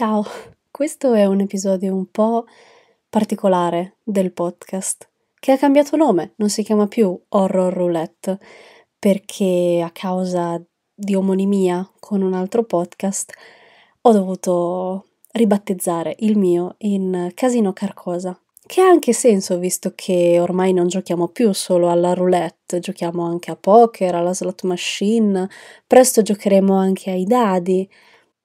Ciao, questo è un episodio un po' particolare del podcast, che ha cambiato nome, non si chiama più Horror Roulette, perché a causa di omonimia con un altro podcast ho dovuto ribattezzare il mio in Casino Carcosa, che ha anche senso visto che ormai non giochiamo più solo alla roulette, giochiamo anche a poker, alla slot machine, presto giocheremo anche ai dadi,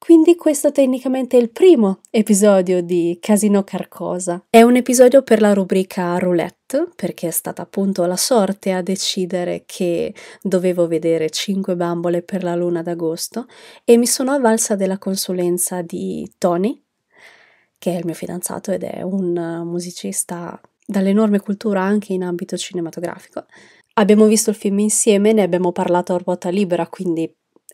quindi questo tecnicamente è il primo episodio di Casino Carcosa. È un episodio per la rubrica roulette, perché è stata appunto la sorte a decidere che dovevo vedere 5 bambole per la luna d'agosto e mi sono avvalsa della consulenza di Tony, che è il mio fidanzato ed è un musicista dall'enorme cultura anche in ambito cinematografico. Abbiamo visto il film insieme, ne abbiamo parlato a ruota libera, quindi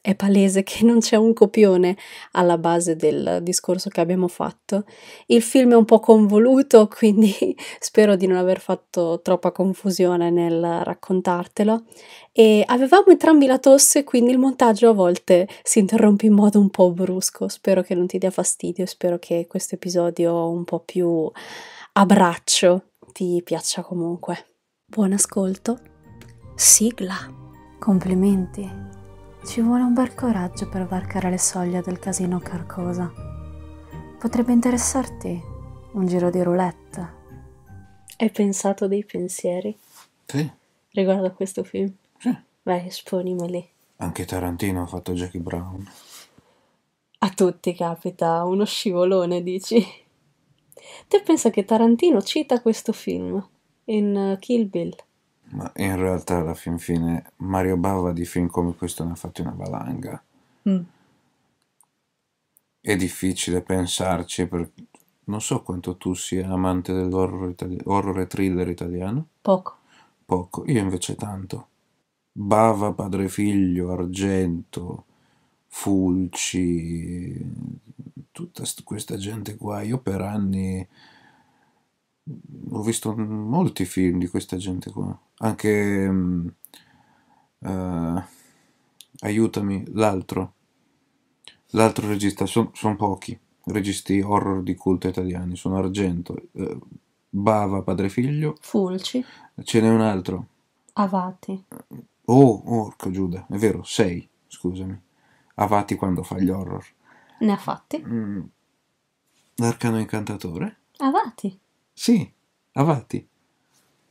è palese che non c'è un copione alla base del discorso che abbiamo fatto. Il film è un po' convoluto, quindi spero di non aver fatto troppa confusione nel raccontartelo. E avevamo entrambi la tosse, quindi il montaggio a volte si interrompe in modo un po' brusco. Spero che non ti dia fastidio, e spero che questo episodio un po' più a braccio ti piaccia comunque. Buon ascolto. Sigla. Complimenti. Ci vuole un bel coraggio per varcare le soglie del casino Carcosa. Potrebbe interessarti un giro di roulette. Hai pensato dei pensieri? Sì. Riguardo a questo film? Sì. Vai, esponimeli. Anche Tarantino ha fatto Jackie Brown. A tutti capita uno scivolone, dici? Te pensa che Tarantino cita questo film in uh, Kill Bill? Ma in realtà alla fin fine Mario Bava di film come questo ne ha fatti una valanga. Mm. È difficile pensarci per... Non so quanto tu sia amante dell'horror itali- horror thriller italiano. Poco. Poco, io invece tanto. Bava, padre figlio, Argento, Fulci, tutta st- questa gente qua. Io per anni ho visto molti film di questa gente qua. Anche um, uh, aiutami, l'altro. L'altro regista, sono son pochi registi horror di culto italiani, sono Argento, uh, Bava, padre figlio. Fulci. Ce n'è un altro. Avati. Oh, orca Giuda, è vero, sei, scusami. Avati quando fa gli horror. Ne ha fatti. Mm. L'arcano incantatore. Avati. Sì, avanti.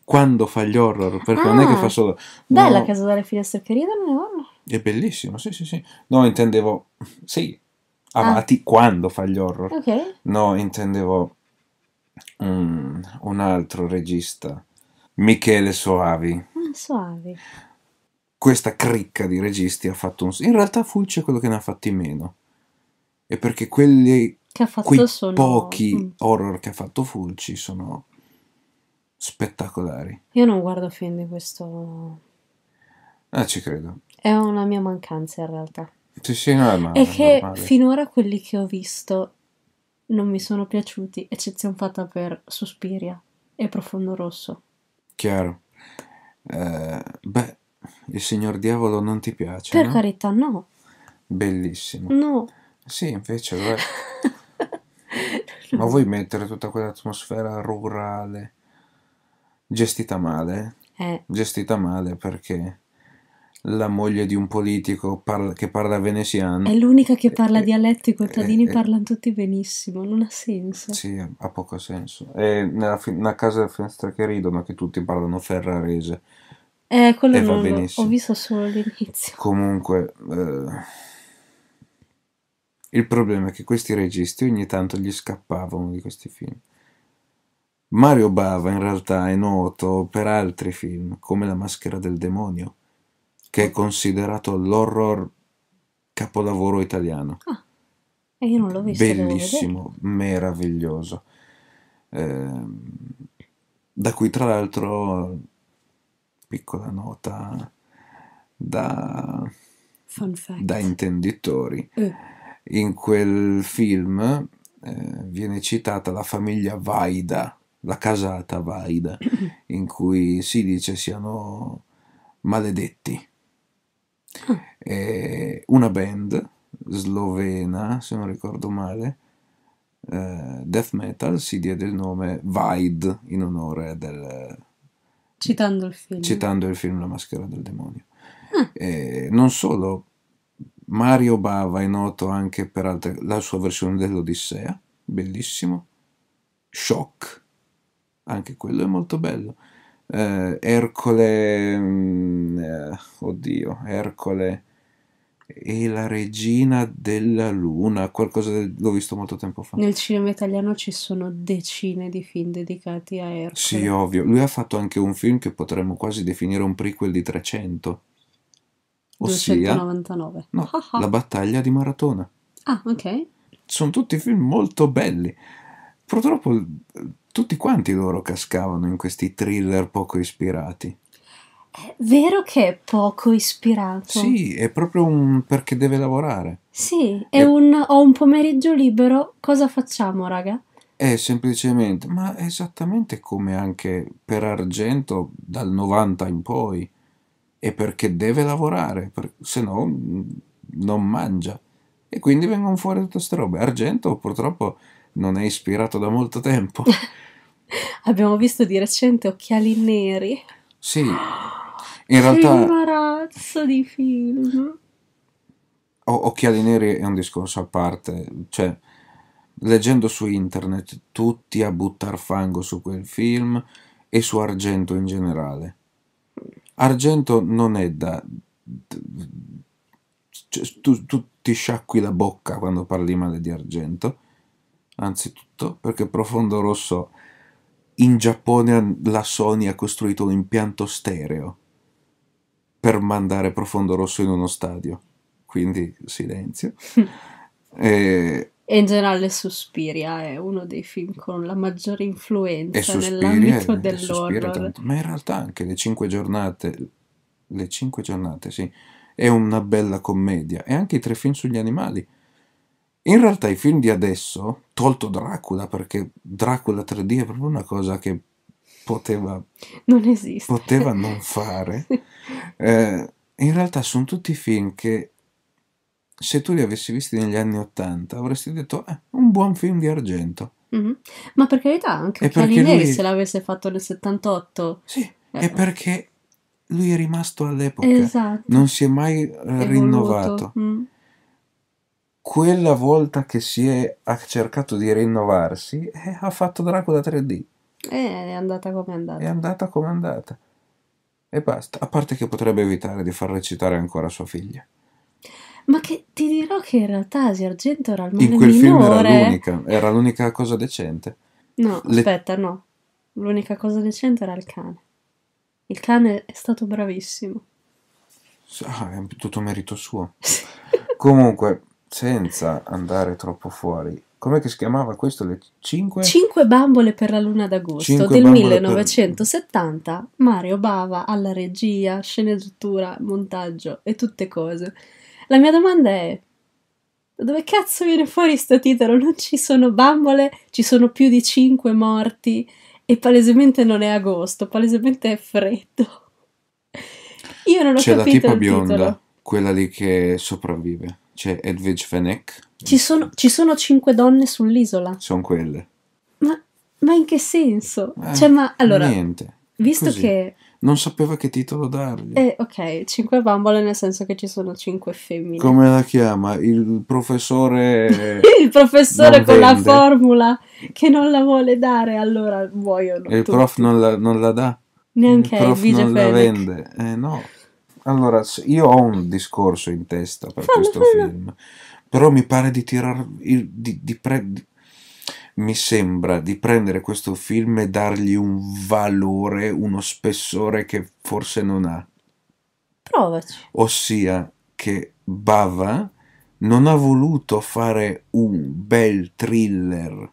Quando fa gli horror, perché ah, non è che fa ah, solo... No, bella Casa dalle finestre che ridono. È È bellissimo, sì, sì, sì. No, intendevo... Sì, avanti ah. quando fa gli horror. Ok. No, intendevo um, un altro regista, Michele Soavi. Ah, Soavi questa cricca di registi ha fatto un... In realtà Fulci è quello che ne ha fatti meno. E perché quelli che ha fatto quei solo... pochi mm. horror che ha fatto Fulci sono spettacolari. Io non guardo film di questo... Ah, ci credo. È una mia mancanza in realtà. Sì, sì, no, è male, E che normale. finora quelli che ho visto non mi sono piaciuti, eccezione fatta per Suspiria e Profondo Rosso. Chiaro. Eh, beh, il signor Diavolo non ti piace? Per no? carità, no. Bellissimo. No. Sì, invece, beh, Ma vuoi mettere tutta quell'atmosfera rurale gestita male? Eh. Gestita male perché la moglie di un politico parla, che parla veneziano. È l'unica che parla eh, dialetto, i contadini eh, parlano tutti benissimo, non ha senso. Sì, ha poco senso. E nella, nella casa della finestra che ridono che tutti parlano ferrarese. Eh, quello non, ho visto solo all'inizio. Comunque, eh, il problema è che questi registi ogni tanto gli scappava uno di questi film. Mario Bava in realtà è noto per altri film, come La maschera del demonio, che è considerato l'horror capolavoro italiano. Ah, e io non l'ho visto. Bellissimo, meraviglioso. Eh, da cui tra l'altro, piccola nota da, da intenditori. Eh in quel film eh, viene citata la famiglia Vaida, la casata Vaida, in cui si dice siano maledetti. Ah. E eh, una band slovena, se non ricordo male, eh, death metal, si diede il nome Vaid in onore del... Citando il film. Citando il film La maschera del demonio. Ah. Eh, non solo Mario Bava è noto anche per altre, la sua versione dell'Odissea, bellissimo. Shock, anche quello è molto bello. Eh, Ercole, mm, eh, oddio, Ercole e la regina della luna, qualcosa del, l'ho visto molto tempo fa. Nel cinema italiano ci sono decine di film dedicati a Ercole. Sì, ovvio. Lui ha fatto anche un film che potremmo quasi definire un prequel di 300 ossia 299. No, La battaglia di Maratona. Ah, ok. Sono tutti film molto belli. Purtroppo tutti quanti loro cascavano in questi thriller poco ispirati. È vero che è poco ispirato. Sì, è proprio un perché deve lavorare. Sì, è, è... un ho un pomeriggio libero, cosa facciamo, raga? È semplicemente, ma è esattamente come anche per Argento dal 90 in poi e perché deve lavorare, se no mm, non mangia. E quindi vengono fuori tutte queste robe. Argento purtroppo non è ispirato da molto tempo. Abbiamo visto di recente Occhiali Neri. Sì. In realtà... Un imbarazzo di film. O- Occhiali Neri è un discorso a parte. Cioè, leggendo su internet, tutti a buttar fango su quel film e su Argento in generale. Argento non è da... Cioè, tu, tu ti sciacqui la bocca quando parli male di Argento, anzitutto perché Profondo Rosso in Giappone la Sony ha costruito un impianto stereo per mandare Profondo Rosso in uno stadio, quindi silenzio. e, eh, e in generale Suspiria è uno dei film con la maggiore influenza Suspiria, nell'ambito dell'horror. ma in realtà anche Le Cinque Giornate, Le Cinque Giornate, sì, è una bella commedia. E anche i tre film sugli animali. In realtà i film di adesso, tolto Dracula, perché Dracula 3D è proprio una cosa che poteva non, poteva non fare, eh, in realtà sono tutti film che se tu li avessi visti negli anni Ottanta, avresti detto, eh, un buon film di Argento. Mm-hmm. Ma per carità, anche Chialineri lui... se l'avesse fatto nel 78. Sì, eh. è perché lui è rimasto all'epoca. Esatto. Non si è mai è rinnovato. Mm. Quella volta che si è, ha cercato di rinnovarsi, eh, ha fatto Dracula 3D. Eh, è andata come è andata. È andata come è andata. E basta. A parte che potrebbe evitare di far recitare ancora sua figlia. Ma che ti dirò che in realtà Asi Argento era il male In quel film era l'unica, era l'unica cosa decente. No, Le- aspetta, no. L'unica cosa decente era il cane. Il cane è stato bravissimo. Ah, è tutto merito suo. Comunque, senza andare troppo fuori, com'è che si chiamava questo? Le 5? Cinque bambole per la luna d'agosto del bambole per- 1970. Mario Bava alla regia, sceneggiatura, montaggio e tutte cose. La mia domanda è: da dove cazzo viene fuori sto titolo? Non ci sono bambole, ci sono più di 5 morti e palesemente non è agosto, palesemente è freddo. Io non ho C'è capito C'è la tipa bionda, titolo. quella lì che sopravvive. C'è Edwidge Fennec. Ci sono, ci sono cinque donne sull'isola. Sono quelle. Ma, ma in che senso? Eh, cioè, ma allora... Niente. Visto Così. che non sapeva che titolo dargli. Eh, ok, cinque bambole nel senso che ci sono cinque femmine. Come la chiama? Il professore... il professore con vende. la formula che non la vuole dare, allora muoiono E il tutti. prof non la, non la, dà? Neanche il prof il non la vende. Eh no. Allora, io ho un discorso in testa per questo film, però mi pare di tirare... di, di, pre, di mi sembra di prendere questo film e dargli un valore, uno spessore che forse non ha. Provaci. Ossia che Bava non ha voluto fare un bel thriller.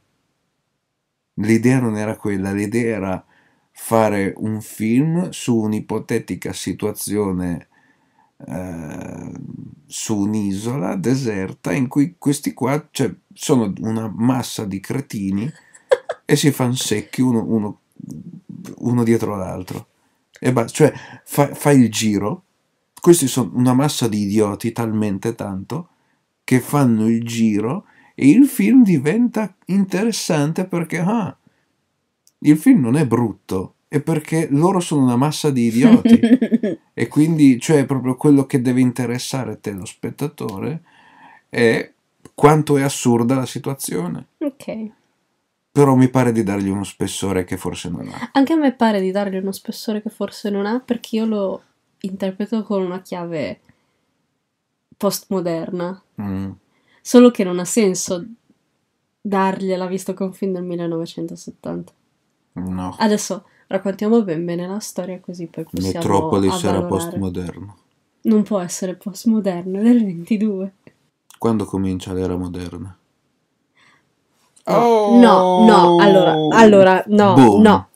L'idea non era quella, l'idea era fare un film su un'ipotetica situazione eh, su un'isola deserta in cui questi qua cioè, sono una massa di cretini e si fanno secchi uno, uno, uno dietro l'altro. E basta, cioè fa, fa il giro. Questi sono una massa di idioti talmente tanto che fanno il giro e il film diventa interessante perché ah, il film non è brutto, è perché loro sono una massa di idioti e quindi cioè proprio quello che deve interessare te lo spettatore è quanto è assurda la situazione. Ok. Però mi pare di dargli uno spessore che forse non ha. Anche a me pare di dargli uno spessore che forse non ha perché io lo interpreto con una chiave postmoderna. Mm. Solo che non ha senso dargliela visto che è un film del 1970. No. Adesso raccontiamo ben bene la storia così poi possiamo Metropoli avvalorare. sarà postmoderno. Non può essere postmoderno, è del 22. Quando comincia l'era moderna? Oh, oh. No, no, allora, allora, no, Boom. no.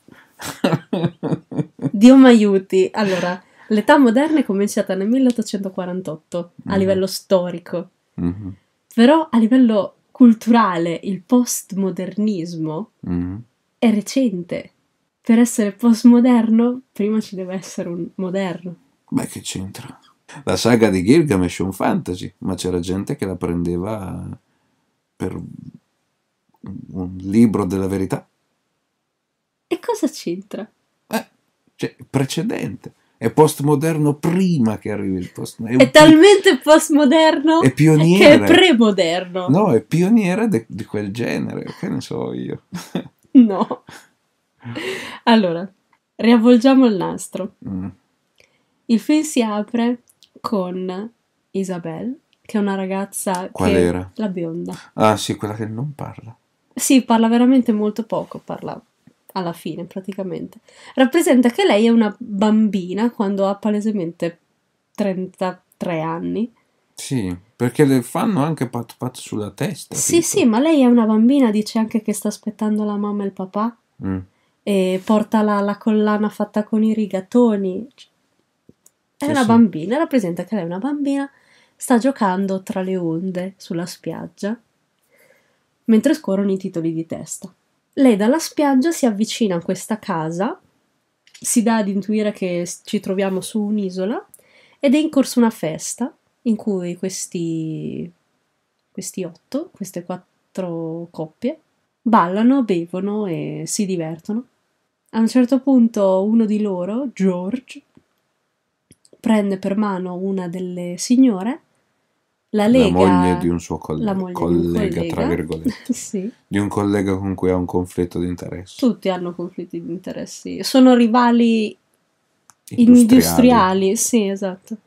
Dio mi aiuti. Allora, l'età moderna è cominciata nel 1848 mm-hmm. a livello storico. Mm-hmm. Però a livello culturale il postmodernismo mm-hmm. è recente per essere postmoderno, prima ci deve essere un moderno. Beh, che c'entra? La saga di Gilgamesh è un fantasy, ma c'era gente che la prendeva per un libro della verità. E cosa c'entra? Eh, cioè, precedente. È postmoderno prima che arrivi il postmoderno. È, è talmente pi- postmoderno è che è premoderno. No, è pioniere di quel genere, che ne so io. No. Allora, riavvolgiamo il nastro. Mm. Il film si apre con Isabelle, che è una ragazza Qual che... era? La bionda. Ah sì, quella che non parla. Sì, parla veramente molto poco, parla alla fine praticamente. Rappresenta che lei è una bambina quando ha palesemente 33 anni. Sì, perché le fanno anche pat pat sulla testa. Sì, tipo. sì, ma lei è una bambina, dice anche che sta aspettando la mamma e il papà. Mm e porta la, la collana fatta con i rigatoni. È sì, una sì. bambina, rappresenta che lei è una bambina, sta giocando tra le onde sulla spiaggia mentre scorrono i titoli di testa. Lei dalla spiaggia si avvicina a questa casa, si dà ad intuire che ci troviamo su un'isola ed è in corso una festa in cui questi, questi otto, queste quattro coppie, ballano, bevono e si divertono. A un certo punto uno di loro, George, prende per mano una delle signore, la lega... La moglie di un suo collega, collega, collega tra virgolette. sì. Di un collega con cui ha un conflitto di interessi. Tutti hanno conflitti di interessi. Sono rivali industriali, industriali sì, esatto.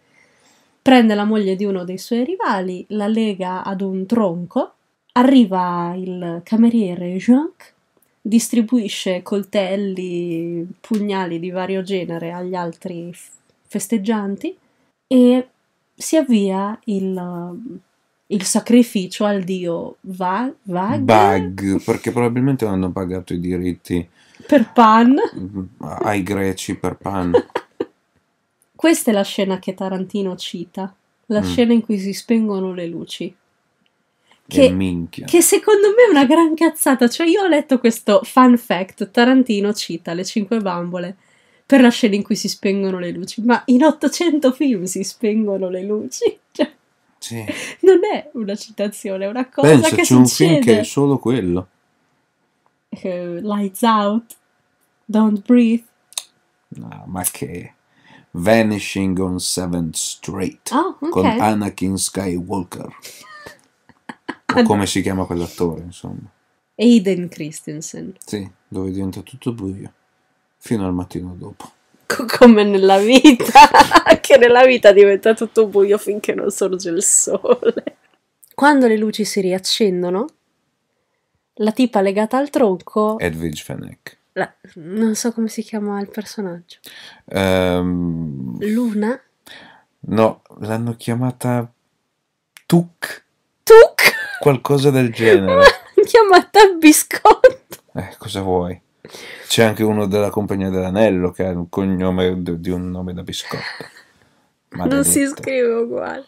Prende la moglie di uno dei suoi rivali, la lega ad un tronco, arriva il cameriere Jacques distribuisce coltelli, pugnali di vario genere agli altri festeggianti e si avvia il, il sacrificio al dio Va- Vag? Bug, perché probabilmente hanno pagato i diritti per Pan mm, ai greci per Pan. Questa è la scena che Tarantino cita, la mm. scena in cui si spengono le luci. Che, che, che, secondo me è una gran cazzata. Cioè, io ho letto questo fun fact: Tarantino cita le cinque bambole per la scena in cui si spengono le luci, ma in 800 film si spengono le luci. Cioè, sì. Non è una citazione, è una cosa Pensa, che c'è un film che è solo quello. Uh, lights out, don't breathe. No, ma che. Vanishing on 7th Street oh, okay. con Anakin Skywalker. Ecco, come si chiama quell'attore, insomma. Aiden Christensen. Sì, dove diventa tutto buio fino al mattino dopo. Come nella vita, che nella vita diventa tutto buio finché non sorge il sole. Quando le luci si riaccendono, la tipa legata al tronco. Edwidge Fennec. La, non so come si chiama il personaggio. Um, Luna? No, l'hanno chiamata Tuk. Tuk? qualcosa del genere. Chiamata biscotto. Eh, cosa vuoi? C'è anche uno della Compagnia dell'Anello che ha un cognome di un nome da biscotto. Maledetto. Non si scrive uguale.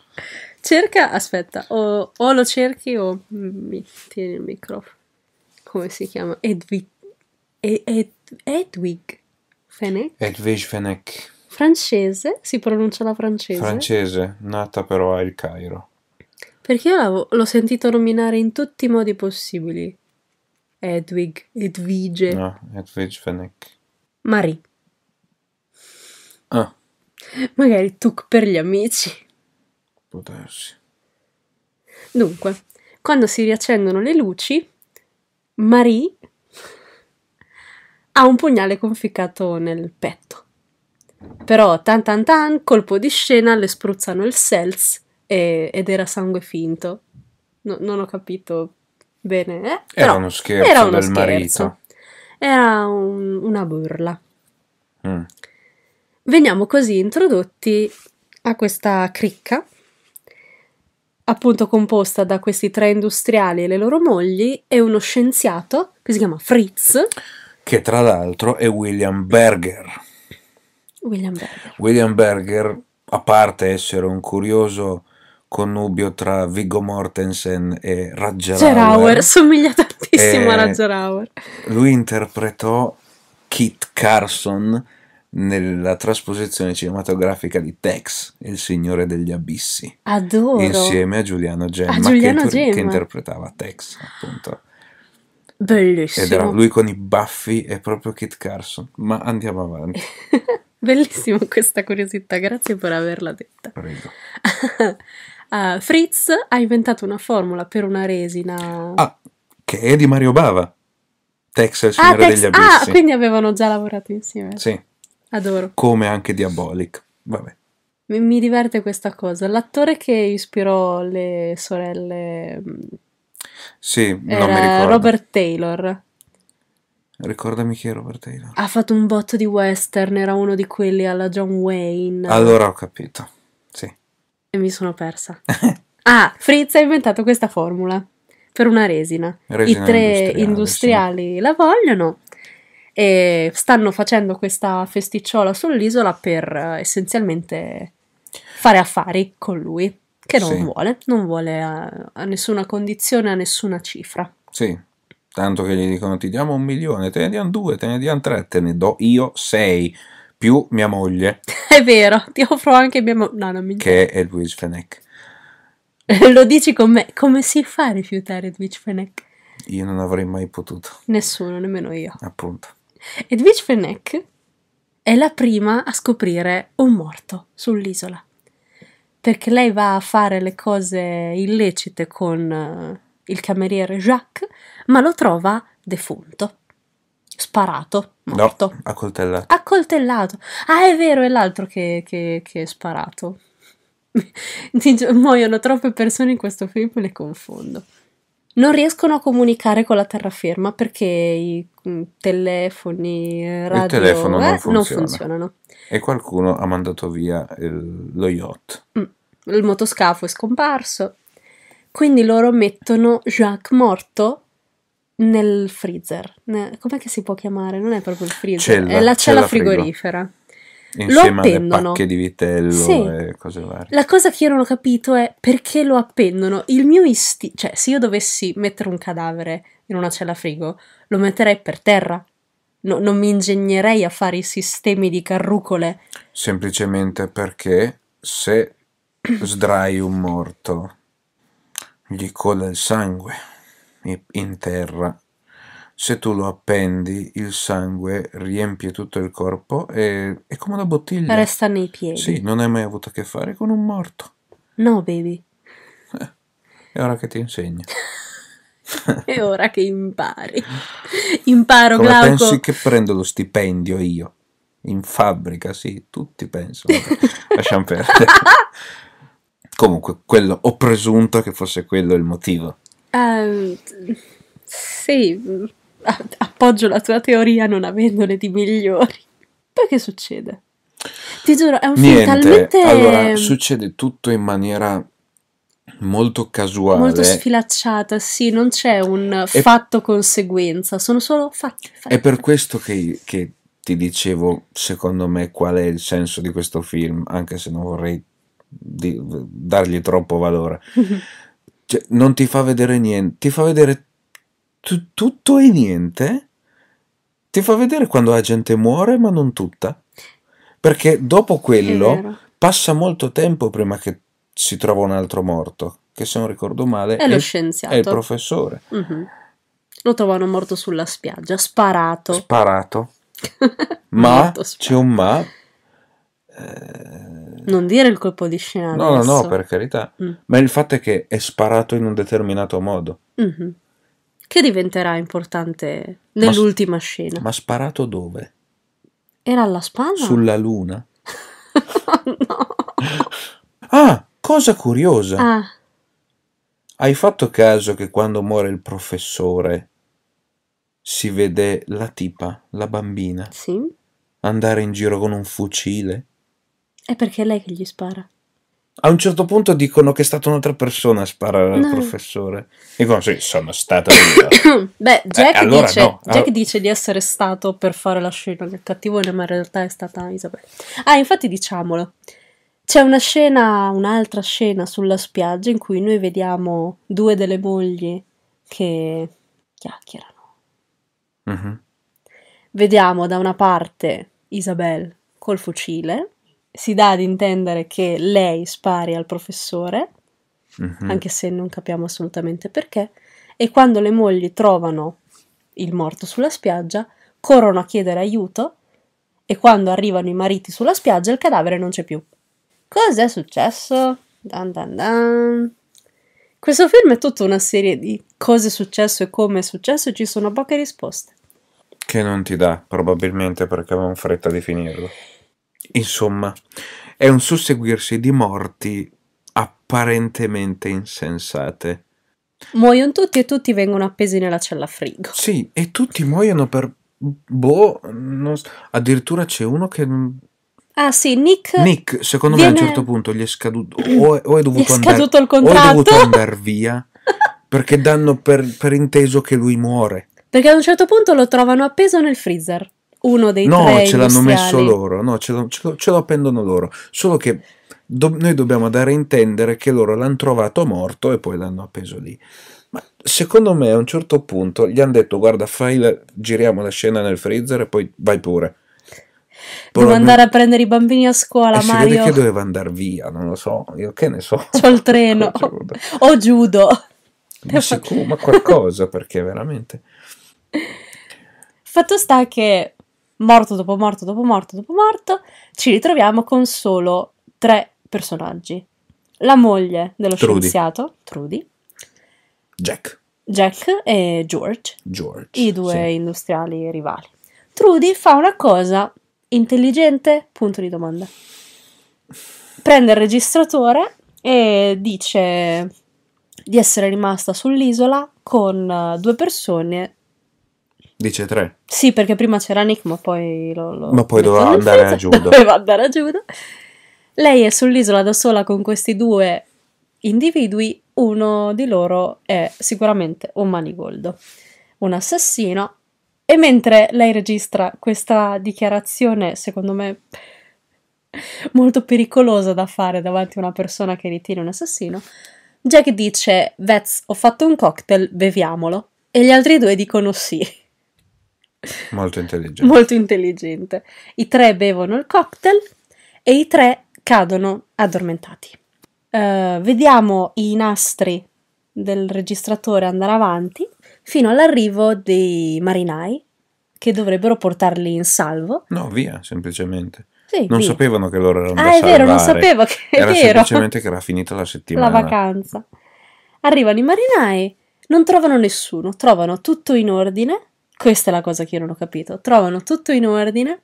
Cerca, aspetta, o, o lo cerchi o mi tieni il microfono. Come si chiama? Edwig. Ed, Edwig Fenech. Edwig Fenech. Francese, si pronuncia la francese. Francese, nata però al Cairo. Perché io l'ho sentito nominare in tutti i modi possibili. Edwig, Edwige. No, ah, Edwige Fennec. Marie. Ah. Magari Tuk per gli amici. Potersi. Dunque, quando si riaccendono le luci, Marie ha un pugnale conficcato nel petto. Però, tan tan tan, colpo di scena, le spruzzano il seltz e, ed era sangue finto. No, non ho capito bene. Eh? Era uno scherzo era uno del scherzo. marito. Era un, una burla. Mm. Veniamo così introdotti a questa cricca, appunto composta da questi tre industriali e le loro mogli e uno scienziato che si chiama Fritz. Che tra l'altro è William Berger. William Berger, William Berger a parte essere un curioso connubio tra Viggo Mortensen e Ragger Gerauer, somiglia tantissimo a eh, Ragger Hauer. Lui interpretò Kit Carson nella trasposizione cinematografica di Tex, il signore degli abissi. Adoro. Insieme a Giuliano Gemma, a ah, Giuliano che, Gemma. che interpretava Tex, appunto. Bellissimo. Ed era lui con i baffi e proprio Kit Carson. Ma andiamo avanti. Bellissimo questa curiosità, grazie per averla detta. Prego. Uh, Fritz ha inventato una formula per una resina. Ah, che è di Mario Bava. Ah, Tex e il Signore ah, degli Abissi. Ah, quindi avevano già lavorato insieme. Sì. Adoro. Come anche Diabolic. Vabbè. Mi, mi diverte questa cosa. L'attore che ispirò le sorelle... Mm, sì, non mi ricordo. Robert Taylor. Ricordami chi è Robert Taylor. Ha fatto un botto di western, era uno di quelli alla John Wayne. Allora ho capito. E mi sono persa. ah, Fritz ha inventato questa formula per una resina. resina I tre industriale, industriali sì. la vogliono e stanno facendo questa festicciola sull'isola per eh, essenzialmente fare affari con lui, che non sì. vuole, non vuole a, a, nessuna condizione, a nessuna cifra. Sì, tanto che gli dicono ti diamo un milione, te ne diamo due, te ne diamo tre, te ne do io sei più mia moglie. È vero, ti offro anche mia moglie. No, non mi Che è Edwidge Fenech. Lo dici con me. Come si fa a rifiutare Edwidge Fenech? Io non avrei mai potuto. Nessuno, nemmeno io. Appunto. Edwidge Fenech è la prima a scoprire un morto sull'isola. Perché lei va a fare le cose illecite con eh, il cameriere Jacques, ma lo trova defunto. Sparato, morto. No, accoltellato. Accoltellato. Ah, è vero, è l'altro che, che, che è sparato. Muoiono troppe persone in questo film, le confondo. Non riescono a comunicare con la terraferma perché i mm, telefoni eh, radio il telefono eh, non, funziona. non, funzionano. E qualcuno ha mandato via il, lo yacht. Mm, il motoscafo è scomparso. Quindi loro mettono Jacques morto nel freezer. Ne, com'è che si può chiamare? Non è proprio il freezer, cella, è la cella, cella frigorifera. Frigo. Lo appendono. Pacche di vitello sì. cose varie. La cosa che io non ho capito è perché lo appendono. Il mio istinto, cioè, se io dovessi mettere un cadavere in una cella frigo, lo metterei per terra. No, non mi ingegnerei a fare i sistemi di carrucole. Semplicemente perché se sdrai un morto, gli cola il sangue in terra. Se tu lo appendi, il sangue riempie tutto il corpo e è come una bottiglia. Resta nei piedi. Sì, non hai mai avuto a che fare con un morto. No, baby. Eh, è ora che ti insegno. è ora che impari. Imparo, Come Glauco. pensi che prendo lo stipendio io? In fabbrica, sì, tutti pensano. Lasciamo perdere. Comunque, quello, ho presunto che fosse quello il motivo. Ehm, sì, appoggio la tua teoria non avendone di migliori. Poi che succede? Ti giuro, è un Niente. film talmente... Allora, succede tutto in maniera molto casuale. Molto sfilacciata, sì, non c'è un e... fatto conseguenza, sono solo fatti. fatti. È per questo che, che ti dicevo, secondo me, qual è il senso di questo film, anche se non vorrei di, dargli troppo valore. Cioè, non ti fa vedere niente, ti fa vedere t- tutto e niente. Ti fa vedere quando la gente muore, ma non tutta. Perché dopo quello passa molto tempo prima che si trova un altro morto, che se non ricordo male è, è lo scienziato. È il professore. Mm-hmm. Lo trovano morto sulla spiaggia, sparato. Sparato. ma, sparato. c'è un ma. Eh, non dire il colpo di scena. No, adesso. no, no, per carità. Mm. Ma il fatto è che è sparato in un determinato modo. Mm-hmm. Che diventerà importante nell'ultima ma, scena. Ma sparato dove? Era alla spalla? Sulla luna. no. Ah, cosa curiosa. Ah. Hai fatto caso che quando muore il professore si vede la tipa, la bambina, sì. andare in giro con un fucile? È perché è lei che gli spara. A un certo punto dicono che è stata un'altra persona a sparare no. al professore. Dicono sì, sono stata io. Beh, eh, Jack, eh, allora dice, no. Jack ah. dice, di essere stato per fare la scena del cattivo, ma in realtà è stata Isabel. Ah, infatti diciamolo. C'è una scena, un'altra scena sulla spiaggia in cui noi vediamo due delle mogli che chiacchierano. Uh-huh. Vediamo da una parte Isabel col fucile si dà ad intendere che lei spari al professore, mm-hmm. anche se non capiamo assolutamente perché, e quando le mogli trovano il morto sulla spiaggia, corrono a chiedere aiuto e quando arrivano i mariti sulla spiaggia il cadavere non c'è più. Cos'è successo? Dan dan dan. Questo film è tutta una serie di cosa è successo e come è successo e ci sono poche risposte. Che non ti dà, probabilmente perché avevo fretta di finirlo. Insomma, è un susseguirsi di morti apparentemente insensate. Muoiono tutti e tutti vengono appesi nella cella frigo. Sì, e tutti muoiono per... Boh, non... addirittura c'è uno che... Mm, ah sì, Nick... Nick, secondo viene... me a un certo punto gli è scaduto... O è, o è dovuto, è andare, il contratto. O è dovuto andare via perché danno per, per inteso che lui muore. Perché a un certo punto lo trovano appeso nel freezer uno dei no, tre. No, ce l'hanno messo loro, no, ce lo, ce, lo, ce lo pendono loro. Solo che do, noi dobbiamo dare a intendere che loro l'hanno trovato morto e poi l'hanno appeso lì. Ma secondo me a un certo punto gli hanno detto: Guarda, fai la, giriamo la scena nel freezer e poi vai pure. Devo andare a prendere i bambini a scuola, e eh, Mario. Si vede che doveva andare via, non lo so, io che ne so. C'ho il treno, o giudo. Ma, sicuro, ma qualcosa, perché veramente... Fatto sta che morto dopo morto dopo morto dopo morto, ci ritroviamo con solo tre personaggi. La moglie dello Trudy. scienziato, Trudy. Jack. Jack e George. George I due sì. industriali rivali. Trudy fa una cosa intelligente? Punto di domanda. Prende il registratore e dice di essere rimasta sull'isola con eh, due persone Dice tre. Sì, perché prima c'era Nick, ma poi lo, lo Ma poi doveva andare a Giuda. Doveva andare a Giuda. Lei è sull'isola da sola con questi due individui, uno di loro è sicuramente un manigoldo, un assassino. E mentre lei registra questa dichiarazione, secondo me molto pericolosa da fare davanti a una persona che ritiene un assassino, Jack dice: Vets, ho fatto un cocktail, beviamolo. E gli altri due dicono sì. Molto intelligente. Molto intelligente. I tre bevono il cocktail e i tre cadono addormentati. Uh, vediamo i nastri del registratore andare avanti fino all'arrivo dei marinai che dovrebbero portarli in salvo. No, via, semplicemente. Sì, non via. sapevano che loro erano ah, da salvare. Ah, è vero, non sapevo che era vero. semplicemente che era finita la settimana. La vacanza. Arrivano i marinai, non trovano nessuno, trovano tutto in ordine questa è la cosa che io non ho capito. Trovano tutto in ordine,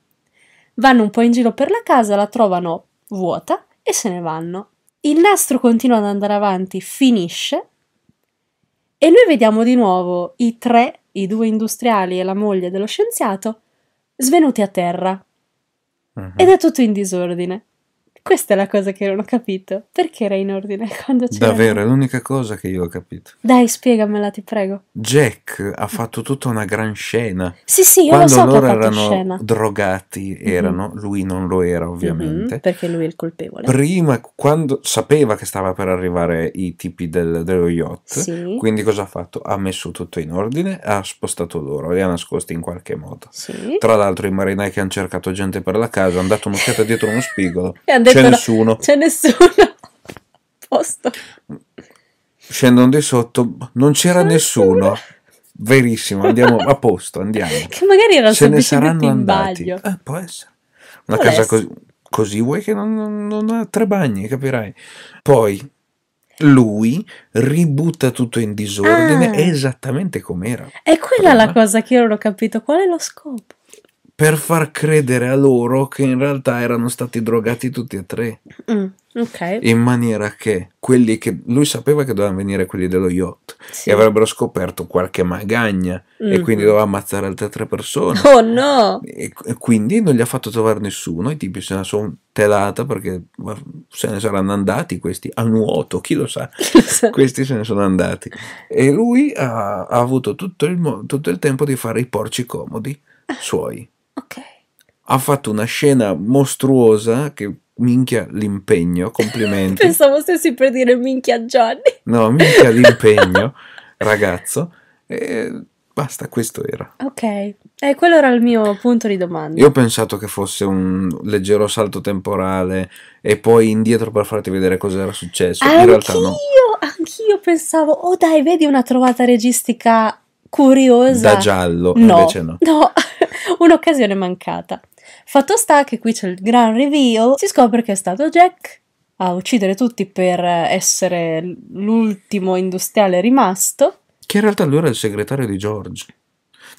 vanno un po' in giro per la casa, la trovano vuota e se ne vanno. Il nastro continua ad andare avanti, finisce e noi vediamo di nuovo i tre, i due industriali e la moglie dello scienziato svenuti a terra. Uh-huh. Ed è tutto in disordine. Questa è la cosa che non ho capito. Perché era in ordine quando c'era? Davvero, è l'unica cosa che io ho capito. Dai, spiegamela, ti prego. Jack ha fatto tutta una gran scena. Sì, sì, io quando lo so loro che erano scena. drogati, mhm. erano, mm-hmm. lui non lo era mhm, ovviamente. Mm-hmm, perché lui è il colpevole. Prima, quando sapeva che stava per arrivare i tipi del, dello yacht, sì. quindi cosa ha fatto? Ha messo tutto in ordine, ha spostato loro, li ha nascosti in qualche modo. Sì. Tra l'altro i marinai che hanno cercato gente per la casa hanno dato un'occhiata dietro uno spigolo. e hanno c'è nessuno. C'è nessuno. Posto. Scendono di sotto, non c'era nessuno. Verissimo, andiamo a posto, andiamo. Che magari erano Se ne saranno andati. Eh, può essere. Una può casa essere. Così, così vuoi che non, non, non ha tre bagni, capirai. Poi lui ributta tutto in disordine ah, esattamente com'era. È quella prima. la cosa che io non ho capito. Qual è lo scopo? per far credere a loro che in realtà erano stati drogati tutti e tre. Mm, okay. In maniera che quelli che lui sapeva che dovevano venire quelli dello yacht sì. e avrebbero scoperto qualche magagna mm. e mhm. quindi doveva ammazzare altre tre persone. Oh no! E, e quindi non gli ha fatto trovare nessuno. I tipi se ne sono telata perché se ne saranno andati questi a nuoto, chi lo sa, questi se ne sono andati. E lui ha, ha avuto tutto il, tutto il tempo di fare i porci comodi suoi Ok. Ha fatto una scena mostruosa che minchia l'impegno, complimenti. Pensavo stessi per dire minchia Johnny. No, minchia l'impegno, ragazzo. E basta, questo era. Ok, e eh, quello era il mio punto di domanda. Io ho pensato che fosse un leggero salto temporale e poi indietro per farti vedere cosa era successo. Anch'io, In realtà no. Anch'io pensavo, oh dai, vedi una trovata registica curiosa. Da giallo, no, invece no. No, un'occasione mancata. Fatto sta che qui c'è il gran reveal, si scopre che è stato Jack a uccidere tutti per essere l'ultimo industriale rimasto. Che in realtà lui era il segretario di George.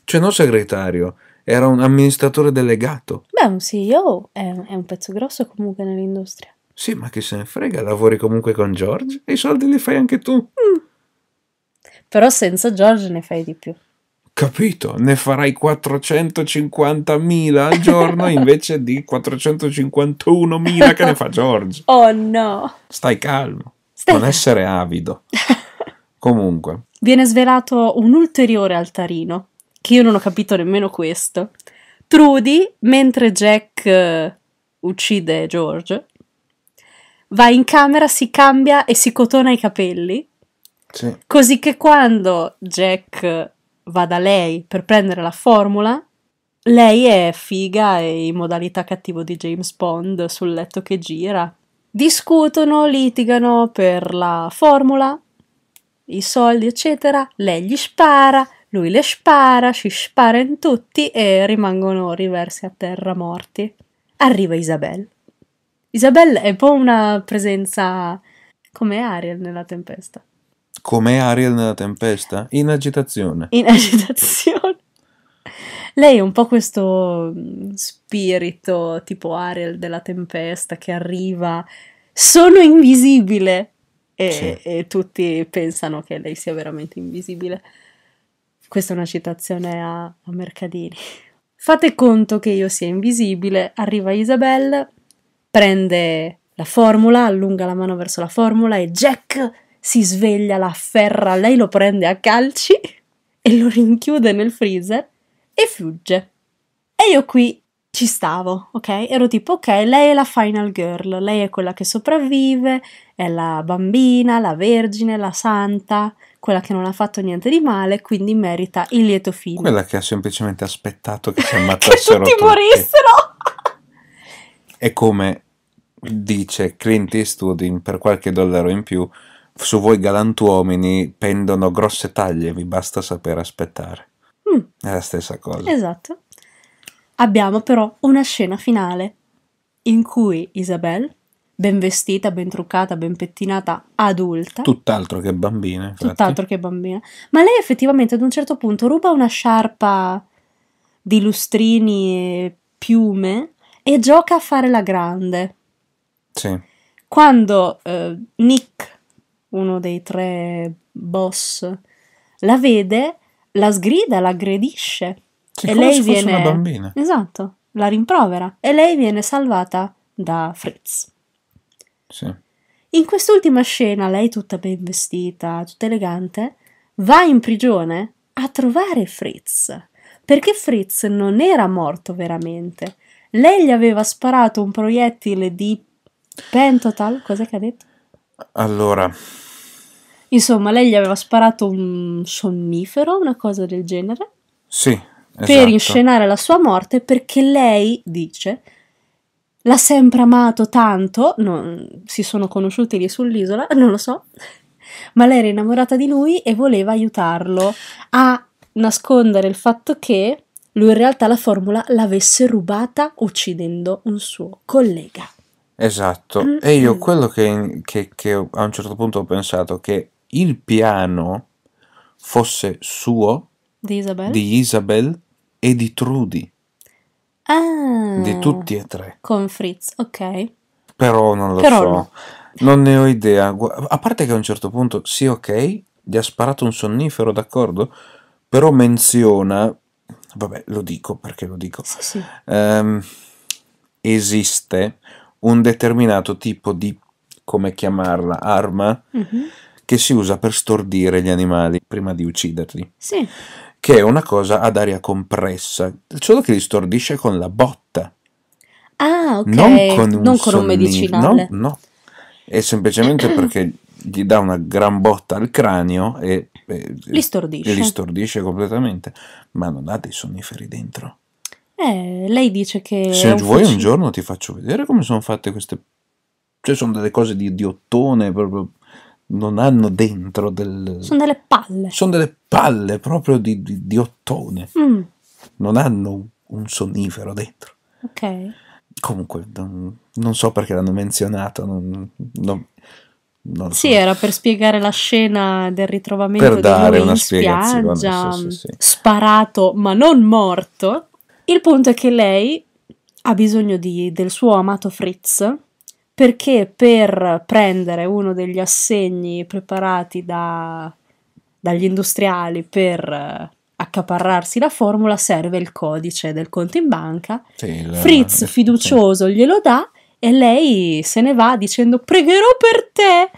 Cioè non segretario, era un amministratore delegato. Beh, un CEO è, è un pezzo grosso comunque nell'industria. Sì, ma chi se ne frega, lavori comunque con George e i soldi li fai anche tu. Mm. Però senza George ne fai di più. Capito, ne farai 450.000 al giorno invece di 451.000 che ne fa George. Oh no! Stai calmo, Stai non essere avido. Comunque. Viene svelato un ulteriore altarino, che io non ho capito nemmeno questo. Trudy, mentre Jack eh, uccide George, va in camera, si cambia e si cotona i capelli sì. Così che quando Jack va da lei per prendere la formula, lei è figa e in modalità cattivo di James Bond sul letto che gira. Discutono, litigano per la formula, i soldi, eccetera. Lei gli spara, lui le spara, si spara in tutti e rimangono riversi a terra morti. Arriva Isabelle. Isabelle è un po' una presenza come Ariel nella tempesta. Come Ariel nella tempesta? In agitazione. In agitazione. Lei è un po' questo mm, spirito tipo Ariel della tempesta che arriva, sono invisibile. E, sì. e tutti pensano che lei sia veramente invisibile. Questa è una citazione a, a Mercadini. Fate conto che io sia invisibile, arriva Isabelle, prende la formula, allunga la mano verso la formula e Jack si sveglia, la afferra, lei lo prende a calci e lo rinchiude nel freezer e fugge. E io qui ci stavo, ok? Ero tipo, ok, lei è la final girl, lei è quella che sopravvive, è la bambina, la vergine, la santa, quella che non ha fatto niente di male, quindi merita il lieto fine. Quella che ha semplicemente aspettato che si ammazzassero che tutti, morissero! E come dice Clint Eastwood in Per qualche dollaro in più, su voi galantuomini pendono grosse taglie, vi basta sapere aspettare. Mm. È la stessa cosa. Esatto. Abbiamo però una scena finale in cui Isabel, ben vestita, ben truccata, ben pettinata, adulta. Tutt'altro che bambina. Infatti. Tutt'altro che bambina. Ma lei effettivamente ad un certo punto ruba una sciarpa di lustrini e piume e gioca a fare la grande. Sì. Quando eh, Nick uno dei tre boss, la vede, la sgrida, l'aggredisce. Sì, e lei viene... fosse una bambina. Esatto, la rimprovera. E lei viene salvata da Fritz. Sì. In quest'ultima scena, lei tutta ben vestita, tutta elegante, va in prigione a trovare Fritz. Perché Fritz non era morto veramente. Lei gli aveva sparato un proiettile di pentotal, cos'è che ha detto? Allora. Insomma, lei gli aveva sparato un sonnifero, una cosa del genere. Sì. Esatto. Per inscenare la sua morte perché lei dice l'ha sempre amato tanto, non, si sono conosciuti lì sull'isola, non lo so, ma lei era innamorata di lui e voleva aiutarlo a nascondere il fatto che lui in realtà la formula l'avesse rubata uccidendo un suo collega. Esatto, mm, e io mm. quello che, che, che, a un certo punto ho pensato che il piano fosse suo, di Isabel, di Isabel e di Trudy. Ah, di tutti e tre. Con Fritz, ok. Però non lo Però so, no. non ne ho idea. A parte che a un certo punto, sì, ok, gli ha sparato un sonnifero, d'accordo? Però menziona, vabbè, lo dico perché lo dico. Sì, sì. Um, esiste un determinato tipo di, come chiamarla, arma mm-hmm. che si usa per stordire gli animali prima di ucciderli. Sì. Che è una cosa ad aria compressa, solo che li stordisce con la botta. Ah, ok. Non con un, non con un medicinale. No, no. È semplicemente perché gli dà una gran botta al cranio e, li, stordisce. li stordisce completamente, ma non ha dei sonniferi dentro. Eh, lei dice che... Se vuoi fucile. un giorno ti faccio vedere come sono fatte queste... Cioè sono delle cose di, di ottone, proprio... Non hanno dentro del... Sono delle palle. Sono delle palle proprio di, di, di ottone. Mm. Non hanno un sonnifero dentro. Ok. Comunque, non, non so perché l'hanno menzionato. Non, non, non sì, so. era per spiegare la scena del ritrovamento per dare una spiegazione, spiaggia, sì, sì, sì. sparato ma non morto. Il punto è che lei ha bisogno di, del suo amato Fritz perché per prendere uno degli assegni preparati da, dagli industriali per eh, accaparrarsi la formula serve il codice del conto in banca. Sì, la... Fritz eh, fiducioso glielo dà e lei se ne va dicendo pregherò per te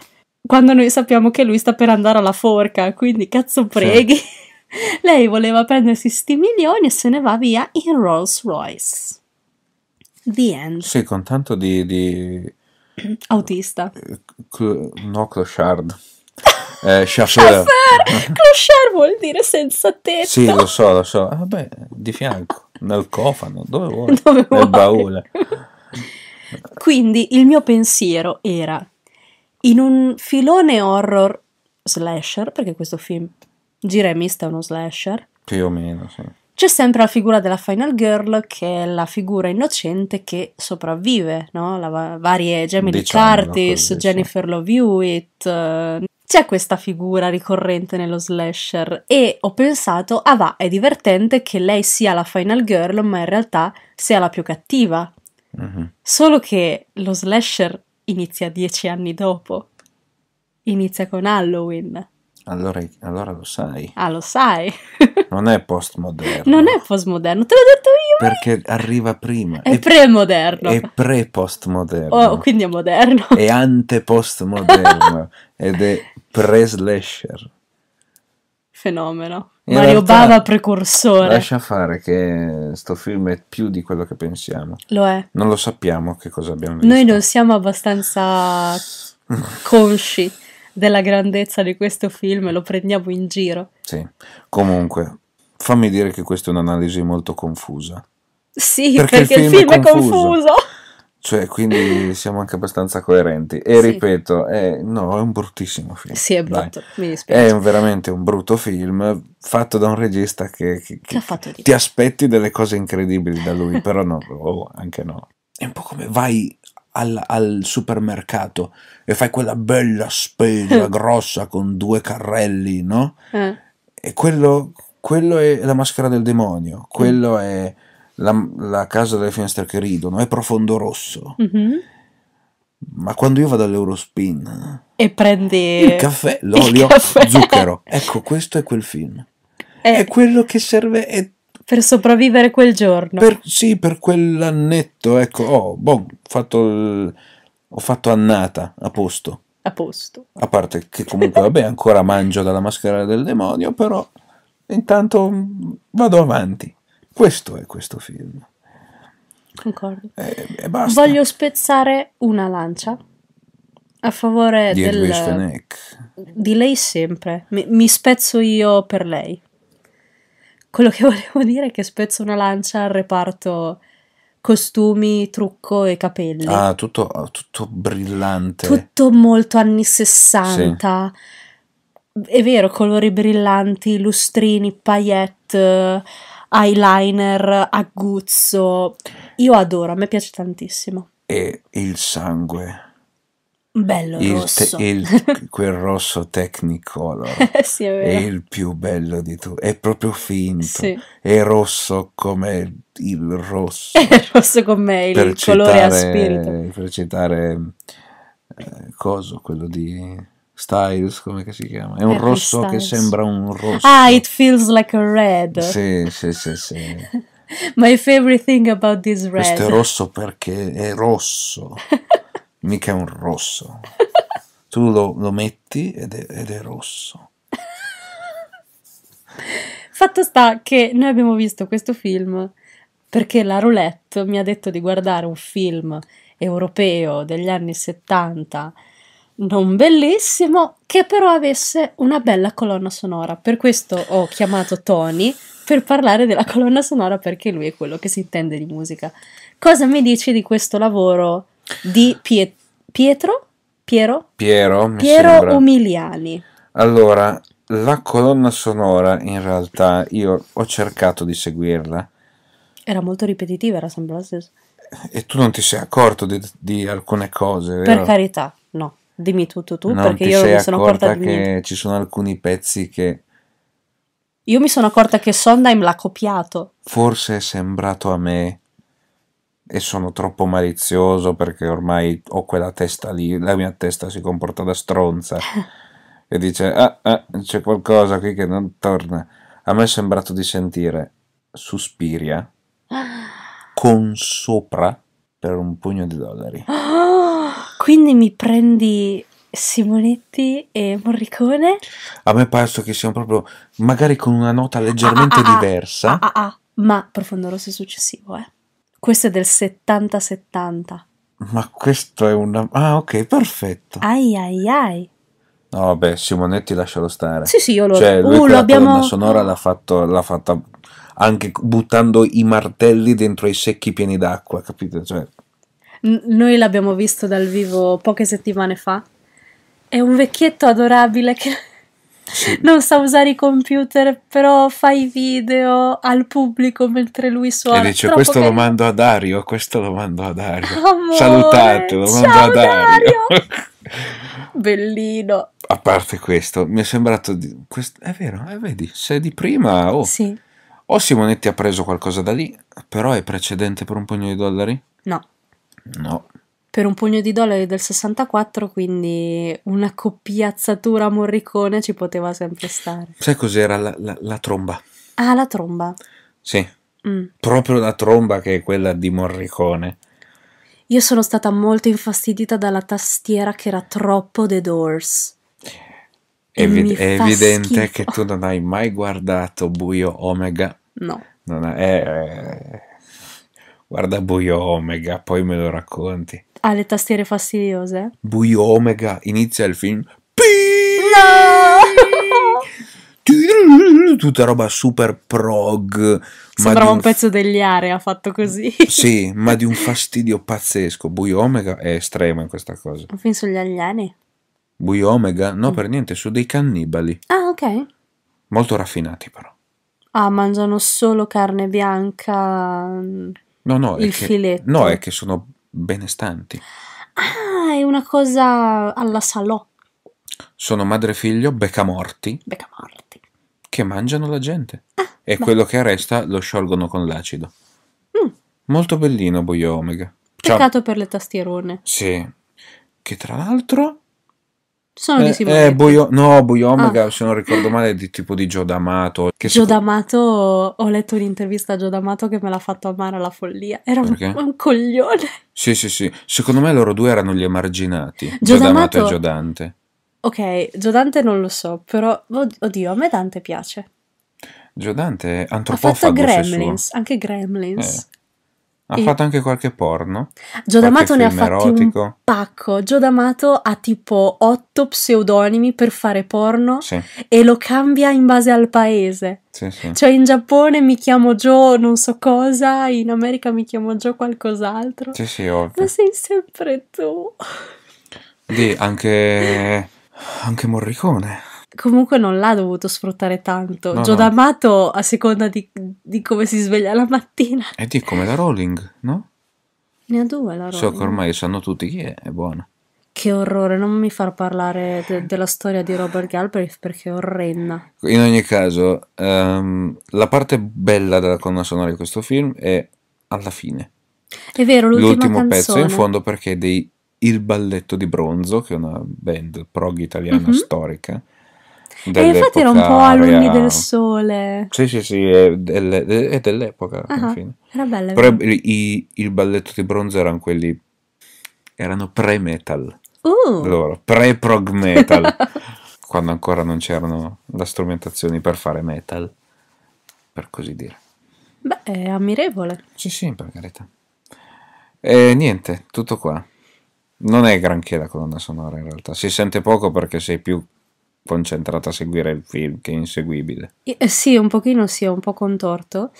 quando noi sappiamo che lui sta per andare alla forca, quindi cazzo preghi. Sì. Lei voleva prendersi sti milioni e se ne va via in Rolls Royce. The end. Sì, con tanto di... di... Autista. Eh, no, clochard. Eh, chauffeur. Clochard vuol dire senza tetto. Sì, lo so, lo so. Ah, di fianco, nel cofano, dove vuoi, dove nel vuoi. baule. Quindi il mio pensiero era, in un filone horror slasher, perché questo film giremista è uno slasher. Più o meno, sì. C'è sempre la figura della Final Girl, che è la figura innocente che sopravvive, no? La va- varie Jamie diciamo, Curtis, Jennifer Love Hewitt, eh, c'è questa figura ricorrente nello slasher e ho pensato, ah va, è divertente che lei sia la final girl, ma in realtà sia la più cattiva. Uh-huh. Solo che lo slasher inizia dieci anni dopo. Inizia con Halloween. Allora, allora, lo sai. Ah, lo sai. non è postmoderno. Non è postmoderno, te l'ho detto io. Eh. Perché arriva prima. È, è premoderno. È pre-postmoderno. Oh, quindi è moderno. È ante-postmoderno. ed è pre-slasher. Fenomeno. In Mario realtà, Bava precursore. Lascia fare che sto film è più di quello che pensiamo. Lo è. Non lo sappiamo che cosa abbiamo visto. Noi non siamo abbastanza consci della grandezza di questo film, lo prendiamo in giro. Sì, comunque, fammi dire che questa è un'analisi molto confusa. Sì, perché, perché il, film il film, è confuso. È confuso. Cioè, quindi siamo anche abbastanza coerenti. E sì. ripeto, è, no, è un bruttissimo film. Sì, è brutto, Dai. mi dispiace. È un, veramente un brutto film fatto da un regista che, che, che ti aspetti delle cose incredibili da lui, però no, oh, anche no. È un po' come vai al, al, supermercato e fai quella bella spesa grossa con due carrelli, no? Eh. E quello, quello, è la maschera del demonio, mm. quello mm. è la, la, casa delle finestre che ridono, è profondo rosso. Mm-hmm. Ma quando io vado all'Eurospin e prendi il caffè, l'olio, il caffè. zucchero, ecco questo è quel film. È, eh. è quello che serve, è per sopravvivere quel giorno. Per, sì, per quell'annetto, ecco, oh, boh, fatto il, ho fatto annata a posto. A posto. A parte che comunque, vabbè, ancora mangio dalla maschera del demonio, però intanto vado avanti. Questo è questo film. Concordo. E, e basta. Voglio spezzare una lancia a favore di del... Di lei sempre. Mi, mi spezzo io per lei. Quello che volevo dire è che spezzo una lancia al reparto costumi, trucco e capelli. Ah, tutto, tutto brillante. Tutto molto anni 60. Sì. È vero, colori brillanti, lustrini, paillette, eyeliner, aguzzo. Io adoro, a me piace tantissimo. E il sangue. Bello il rosso. Te, il, quel rosso technicolor sì, è, è, il più bello di tutti, è proprio finto, sì. è rosso come il rosso. È rosso come il colore a spirito. Per citare eh, coso, quello di... Styles, come si chiama? È un Harry rosso Styles. che sembra un rosso. Ah, it feels like a red. Sì, sì, sì, sì. My favorite thing about this red. Questo è rosso perché è rosso mica è un rosso. tu lo, lo metti ed è, ed è rosso. Fatto sta che noi abbiamo visto questo film perché la roulette mi ha detto di guardare un film europeo degli anni 70 non bellissimo, che però avesse una bella colonna sonora. Per questo ho chiamato Tony per parlare della colonna sonora perché lui è quello che si intende di musica. Cosa mi dici di questo lavoro di Piet- Pietro? Piero? Piero, Piero Umiliani. Allora, la colonna sonora in realtà io ho cercato di seguirla. Era molto ripetitiva, era sempre la stessa. E tu non ti sei accorto di, di alcune cose, vero? Per carità, no. Dimmi tutto tu, tu, perché io mi sono accorta che niente. ci sono alcuni pezzi che... Io mi sono accorta che Sondheim l'ha copiato. Forse è sembrato a me e sono troppo malizioso perché ormai ho quella testa lì, la mia testa si comporta da stronza e dice ah, ah c'è qualcosa qui che non torna. A me è sembrato di sentire Suspiria con sopra per un pugno di dollari. Oh, quindi mi prendi Simonetti e Morricone? A me penso che siano proprio magari con una nota ah, ah, leggermente ah, ah, diversa. Ah, ma profondo rosso successivo, eh. Questo è del 70-70. Ma questo è una... Ah, ok, perfetto. Ai ai ai. No, vabbè, Simonetti lascialo stare. Sì, sì, io lo... Cioè, uh, lui uh, la colonna sonora l'ha, fatto, l'ha fatta anche buttando i martelli dentro i secchi pieni d'acqua, capito? Cioè... N- noi l'abbiamo visto dal vivo poche settimane fa. È un vecchietto adorabile che non sa usare i computer, però fa i video al pubblico mentre lui suona. E dice, questo che... lo mando a Dario, questo lo mando a Dario. Amore, Salutate, lo mando a Dario. Dario. Bellino. A parte questo, mi è sembrato... Di... Questo... È vero, eh, vedi, se di prima... Oh. Sì. O Simonetti ha preso qualcosa da lì, però è precedente per un pugno di dollari? No. No per un pugno di dollari del 64, quindi una coppiazzatura Morricone ci poteva sempre stare. Sai cos'era la, la, la tromba? Ah, la tromba. Sì. Mm. Proprio la tromba che è quella di Morricone. Io sono stata molto infastidita dalla tastiera che era troppo The Doors. Evi- è evidente schifo. che tu non hai mai guardato Buio Omega. No. Hai, eh, eh, guarda Buio Omega, poi me lo racconti ha le tastiere fastidiose? Buio Omega, inizia il film. No! Tutta roba super prog. Sembrava un, un pezzo degli area fatto così. sì, ma di un fastidio pazzesco. Buio Omega è estrema in questa cosa. Un film sugli alieni? Buio Omega? No, mm. per niente, su dei cannibali. Ah, ok. Molto raffinati però. Ah, mangiano solo carne bianca. No, no, il è che, filetto. No, è che sono benestanti. Ah, è una cosa alla salò. Sono madre e figlio beccamorti. Beccamorti. Che mangiano la gente. Ah, e beh. quello che resta lo sciolgono con l'acido. Mm. Molto bellino, Boio Omega. Peccato Ciao. per le tastierone. Sì. Che tra l'altro sono eh, di Simonetti. Eh, Boio, no, Boio Omega, ah. se non ricordo male, è di tipo di Gio D'Amato. Che Gio D'Amato, ho letto un'intervista a Gio D'Amato che me l'ha fatto amare alla follia. Era un, un, coglione. Sì, sì, sì. Secondo me loro due erano gli emarginati. Gio, Gio D'Amato, D'Amato e Gio Dante. Ok, Gio Dante non lo so, però, oddio, a me Dante piace. Gio Dante è antropofago. Ha fatto Gremlins, anche Gremlins. Eh. Ha e... fatto anche qualche porno. Gio D'Amato ne ha fatti un pacco. Gio D'Amato ha tipo otto pseudonimi per fare porno sì. e lo cambia in base al paese. Sì, sì. Cioè in Giappone mi chiamo Gio non so cosa, in America mi chiamo Gio qualcos'altro. Sì, sì, ovvio. Ma sei sempre tu. Di anche... anche Morricone comunque non l'ha dovuto sfruttare tanto. No, Giodamato, no. a seconda di, di, come si sveglia la mattina. E di come la Rowling, no? Ne ha due la Rowling. So che ormai sanno tutti chi è, è buona. Che orrore, non mi far parlare de- eh. della storia di Robert Galbraith perché è orrenda. In ogni caso, um, la parte bella della colonna sonora di questo film è alla fine. È vero, l'ultimo canzone. pezzo in fondo perché è dei Il Balletto di Bronzo, che è una band prog italiana mm-hmm. storica, e infatti era un po' a lunghi del sole. Sì, sì, sì, è, delle, è dell'epoca. Uh-huh. Era bella. Però i, il balletto di bronzo erano quelli. erano pre-metal. Uh. Loro, pre-prog metal. quando ancora non c'erano le strumentazioni per fare metal, per così dire. Beh, è ammirevole. Sì, sì, per carità. E niente, tutto qua. Non è granché la colonna sonora in realtà, si sente poco perché sei più concentrata a seguire il film che è inseguibile. Eh, sì, un pochino sì, è un po' contorto.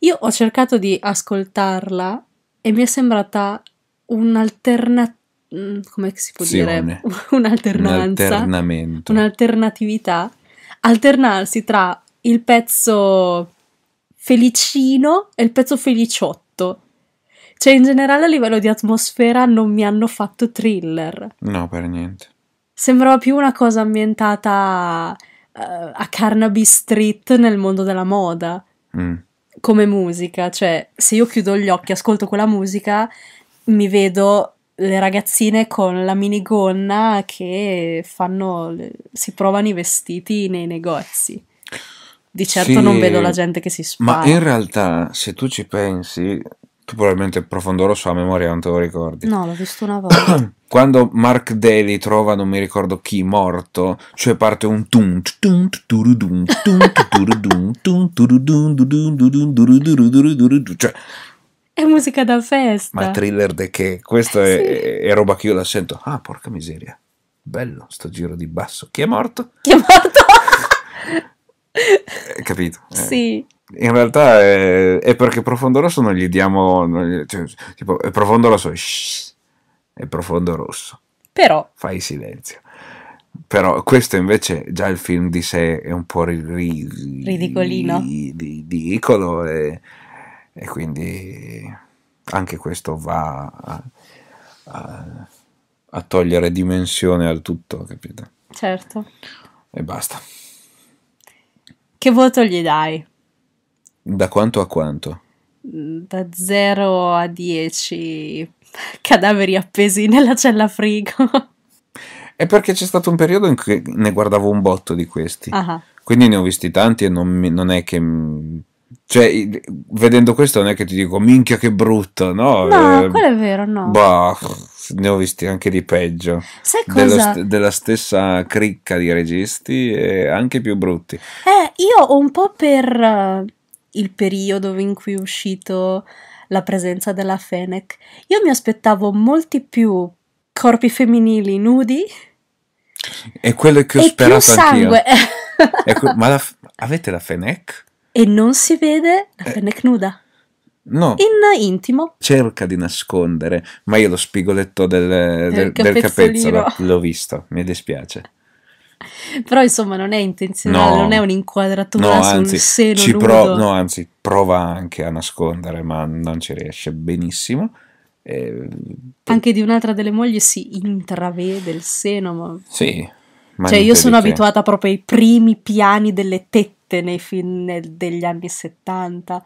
Io ho cercato di ascoltarla e mi è sembrata un'alternativa. Mm, come si può dire? Un'alternanza. Un Un'alternatività. Alternarsi tra il pezzo felicino e il pezzo feliciotto. Cioè, in generale, a livello di atmosfera non mi hanno fatto thriller. No, per niente. Sembrava più una cosa ambientata uh, a Carnaby Street nel mondo della moda. Mm. Come musica, cioè se io chiudo gli occhi, e ascolto quella musica, mi vedo le ragazzine con la minigonna che fanno, si provano i vestiti nei negozi. Di certo sì, non vedo la gente che si spara. Ma in realtà, se tu ci pensi, tu probabilmente il profondo rosso a memoria non te lo ricordi. No, l'ho visto una volta. Quando Mark Daly trova, non mi ricordo chi, morto, cioè parte un tun tun turudun tun turudun tun turudun turudun cioè è musica da festa. Ma thriller de che? Questa è, sì. è roba che io la sento. Ah, porca miseria. Bello sto giro di basso. Chi è morto? Chi è morto? Eh, capito? Eh. Sì in realtà è, è, perché Profondo Rosso non gli diamo. Non gli, cioè, tipo, è Profondo Rosso. Shh, è Profondo Rosso. Però. Fai silenzio. Però questo invece già il film di sé è un po' ri, ri, ridicolino. Ridicolo e, e, quindi anche questo va a, a, a togliere dimensione al tutto, capito Certo. E basta. Che voto gli dai? Da quanto a quanto? Mm, da 0 a 10 cadaveri appesi nella cella frigo. È perché c'è stato un periodo in cui ne guardavo un botto di questi. Uh-huh. Quindi ne ho visti tanti e non, mi, non è che cioè, vedendo questo non è che ti dico minchia che brutto, no? No, eh, quello è vero, no. Bah, ne ho visti anche di peggio. Sai cosa? Della, st- della stessa cricca di registi e anche più brutti. Eh, io un po' per il periodo in cui è uscito la presenza della Fennec. Io mi aspettavo molti più corpi femminili nudi. E quello che ho e sperato sangue. ecco, ma la, avete la Fennec? E non si vede la eh. Fennec eh. nuda. No. In intimo. Cerca di nascondere, ma io lo spigoletto del, del, del capezzolo l'ho visto, mi dispiace. Però insomma non è intenzionale, no, non è un'inquadratura no, sul anzi, seno ci pro- no, anzi, prova anche a nascondere, ma non ci riesce benissimo. Eh, anche di un'altra delle mogli si intravede il seno, ma... Sì. Ma cioè io sono abituata proprio ai primi piani delle tette nei film degli anni 70.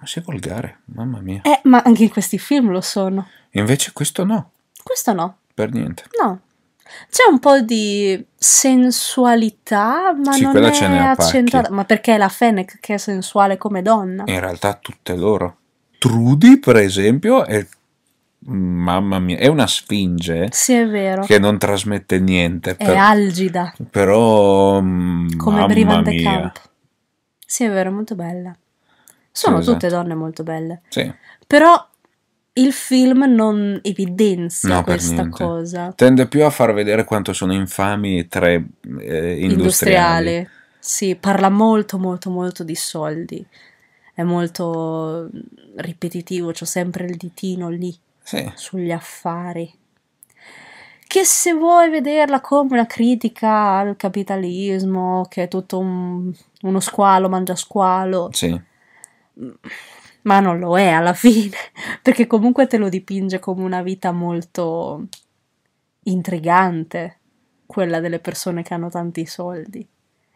Ma sei volgare, mamma mia. Eh, ma anche in questi film lo sono. Invece questo no. Questo no. Per niente. No. C'è un po' di sensualità, ma sì, non è accentuata. Ma perché è la Fennec che è sensuale come donna? In realtà tutte loro. Trudy, per esempio, è mm, Mamma mia, è una sfinge. Sì, è che non trasmette niente. Per... È algida. Però. Come Brivan de Camp. Sì, è vero, molto bella. Sono Scusa. Esatto. tutte donne molto belle. Sì. Però il film non evidenzia no, questa cosa. Tende più a far vedere quanto sono infami i tre eh, industriali. industriali. Sì, parla molto molto molto di soldi. È molto ripetitivo, c'ho sempre il ditino lì sì. sugli affari. Che se vuoi vederla come una critica al capitalismo, che è tutto un, uno squalo mangia squalo. Sì mm ma non lo è alla fine, perché comunque te lo dipinge come una vita molto intrigante, quella delle persone che hanno tanti soldi.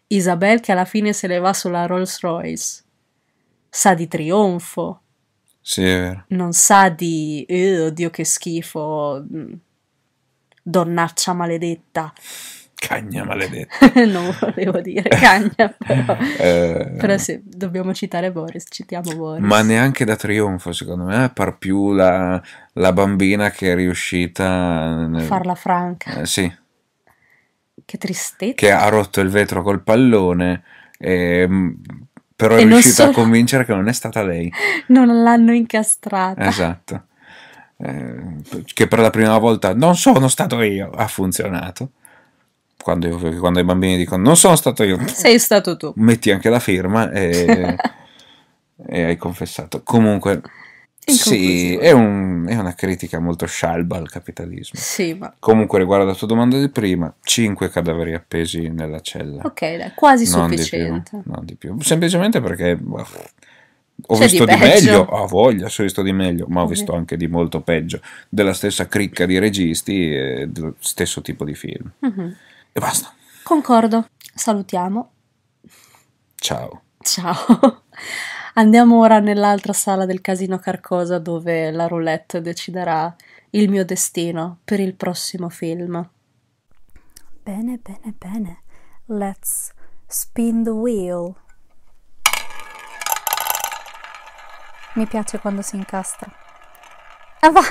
Isabel che alla fine se le va sulla Rolls Royce, sa di trionfo. Sì, è vero. Non sa di, eh, oddio che schifo, mm, donnaccia maledetta. Cagna maledetta. non volevo dire cagna, però, eh, però sì, dobbiamo citare Boris, citiamo Boris. Ma neanche da trionfo, secondo me, eh, par più la, la bambina che è riuscita... A farla franca. Eh, sì. Che tristezza. Che ha rotto il vetro col pallone e mm, però e è riuscita solo... a convincere che non è stata lei. Non l'hanno incastrata. Esatto. Eh, che per la prima volta non sono stato io, ha funzionato quando, quando i bambini dicono non sono stato io. Sei stato tu. Metti anche la firma e, e hai confessato. Comunque, sì, è, un, è, una critica molto scialba al capitalismo. Sì, ma... Comunque, riguardo alla tua domanda di prima, 5 cadaveri appesi nella cella. Ok, dai, quasi non sufficiente. Di più, non di più. Semplicemente perché boh, ho C'è visto di, di meglio, ho oh, voglia, ho visto di meglio, ma ho mhm. visto anche di molto peggio. Della stessa cricca di registi e dello stesso tipo di film. Mm-hmm. E basta. Concordo. Salutiamo. Ciao. Ciao. Andiamo ora nell'altra sala del casino Carcosa dove la roulette deciderà il mio destino per il prossimo film. Bene, bene, bene. Let's spin the wheel. Mi piace quando si incastra. Ah va,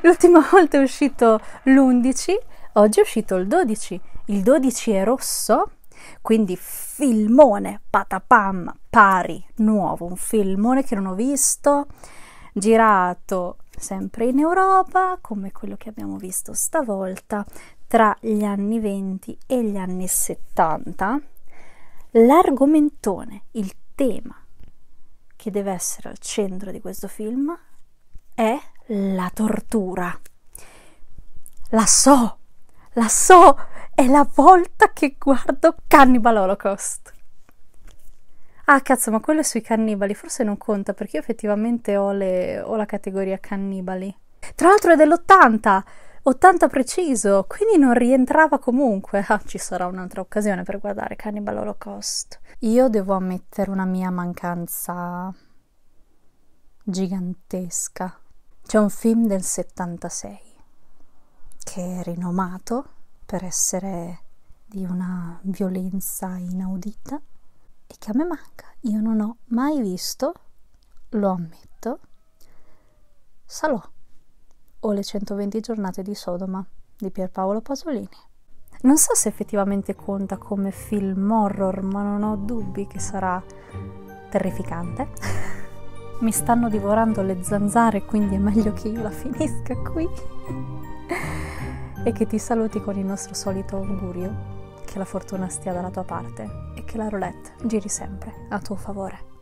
l'ultima volta è uscito l'11, oggi è uscito il 12 il 12 è rosso, quindi filmone, patapam, pari, nuovo, un filmone che non ho visto, girato sempre in Europa, come quello che abbiamo visto stavolta, tra gli anni 20 e gli anni 70. L'argomentone, il tema che deve essere al centro di questo film è la tortura. La so, la so, è la volta che guardo Cannibal Holocaust. Ah, cazzo, ma quello è sui cannibali, forse non conta perché io effettivamente ho, le, ho la categoria cannibali. Tra l'altro è dell'80, 80 preciso, quindi non rientrava comunque. Ah, ci sarà un'altra occasione per guardare Cannibal Holocaust. Io devo ammettere una mia mancanza gigantesca. C'è un film del 76 che è rinomato per essere di una violenza inaudita e che a me manca. Io non ho mai visto, lo ammetto, Salò o le 120 giornate di Sodoma di Pierpaolo Pasolini. Non so se effettivamente conta come film horror, ma non ho dubbi che sarà terrificante. Mi stanno divorando le zanzare, quindi è meglio che io la finisca qui. e che ti saluti con il nostro solito augurio, che la fortuna stia dalla tua parte e che la roulette giri sempre a tuo favore.